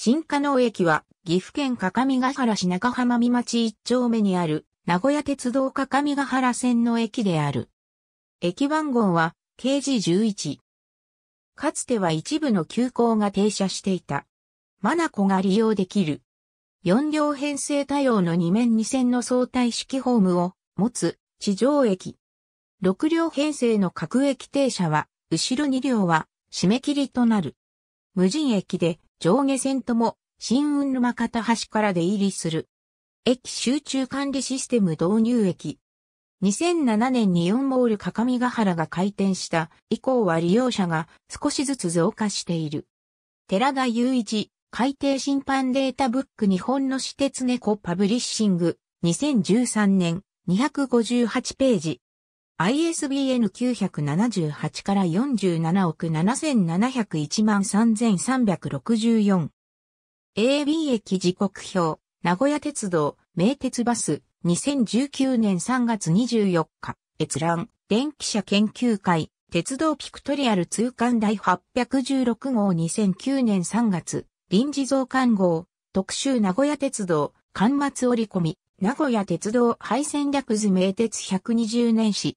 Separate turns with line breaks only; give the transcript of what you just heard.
新加納駅は、岐阜県各務原市中浜見町一
丁目にある、名古屋鉄道各務原線の駅である。駅番号は、KG11。かつては一部の急行が停車していた。マナコが利用できる。4両編成対応の2面2線の相対式ホームを持つ地上駅。6両編成の各駅停車は、後ろ2両は締め切りとなる。無人駅で上下線とも、新雲沼片橋から出入りする。駅集中管理システム導入駅。2007年に4モール各務原が開店した以降は利用者が少しずつ増加している。寺田雄一、海底審判データブック日本の私鉄猫パブリッシング、2013年、258ページ。ISBN 978から47億7701万3364。AB 駅時刻表、名古屋鉄道、名鉄バス、2019年3月24日、閲覧、電気車研究会、鉄道ピクトリアル通貫第816号2009年3月、臨時増刊号、特集名古屋鉄道、刊末折り込み、名古屋鉄道廃線略図名鉄120年史、